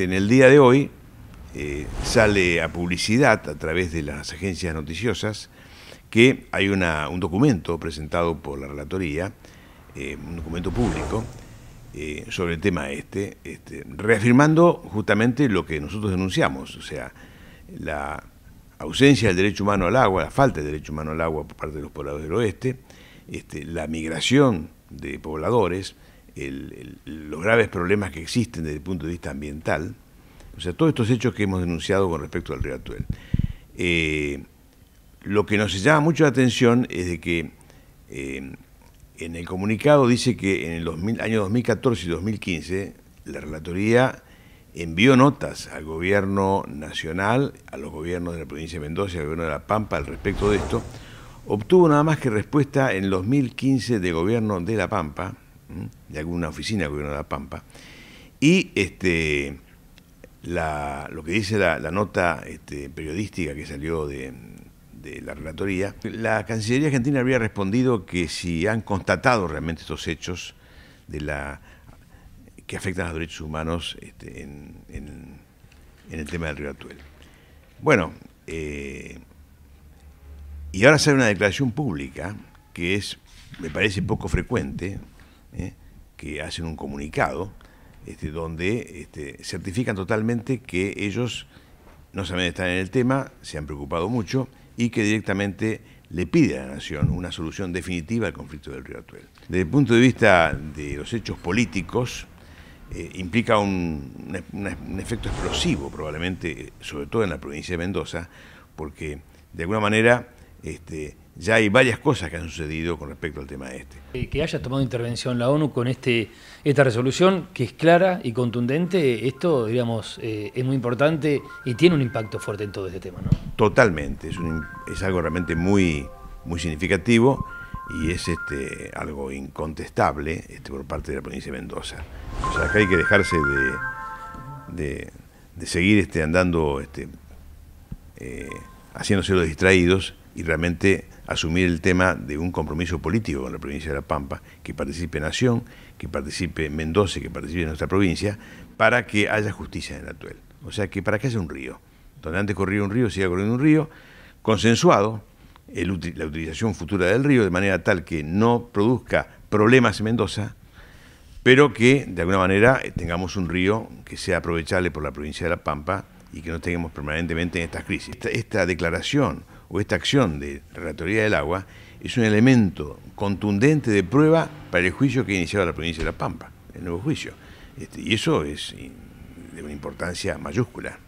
Este, en el día de hoy eh, sale a publicidad a través de las agencias noticiosas que hay un documento presentado por la Relatoría, eh, un documento público, eh, sobre el tema este, este, reafirmando justamente lo que nosotros denunciamos, o sea, la ausencia del derecho humano al agua, la falta de derecho humano al agua por parte de los pobladores del oeste, este, la migración de pobladores, los graves problemas que existen desde el punto de vista ambiental, o sea, todos estos hechos que hemos denunciado con respecto al río Atuel. Eh, lo que nos llama mucho la atención es de que eh, en el comunicado dice que en el año 2014 y 2015 la Relatoría envió notas al gobierno nacional, a los gobiernos de la provincia de Mendoza y al gobierno de La Pampa al respecto de esto. Obtuvo nada más que respuesta en 2015 del gobierno de La Pampa, de alguna oficina del gobierno de La Pampa. Y este, lo que dice la, nota este, periodística que salió de, la relatoría, la Cancillería Argentina habría respondido que si han constatado realmente estos hechos de la que afectan a los derechos humanos este, en, el tema del río Atuel. Bueno, eh, y ahora sale una declaración pública que es, me parece poco frecuente, ¿eh? que hacen un comunicado este, donde este, certifican totalmente que ellos no saben estar en el tema, se han preocupado mucho y que directamente le pide a la Nación una solución definitiva al conflicto del río Atuel. Desde el punto de vista de los hechos políticos, eh, implica un, efecto explosivo probablemente, sobre todo en la provincia de Mendoza, porque de alguna manera este, ya hay varias cosas que han sucedido con respecto al tema este. Eh, que haya tomado intervención la ONU con este, esta resolución, que es clara y contundente, esto, digamos, eh, es muy importante y tiene un impacto fuerte en todo este tema, ¿no? Totalmente, es, algo realmente muy, muy significativo y es este, algo incontestable este, por parte de la provincia de Mendoza. O sea, acá hay que dejarse de, de, seguir este, andando, este, eh, haciéndose los distraídos y realmente asumir el tema de un compromiso político con la provincia de La Pampa, que participe Nación, que participe Mendoza, que participe nuestra provincia, para que haya justicia en la Atuel. O sea, que para que haya un río. Donde antes corría un río, siga corriendo un río, consensuado la utilización futura del río, de manera tal que no produzca problemas en Mendoza, pero que de alguna manera eh, tengamos un río que sea aprovechable por la provincia de La Pampa y que no tengamos permanentemente en estas crisis. esta declaración o esta acción de relatoría del agua es un elemento contundente de prueba para el juicio que iniciado la provincia de La Pampa, el nuevo juicio. Este, y eso es de una importancia mayúscula.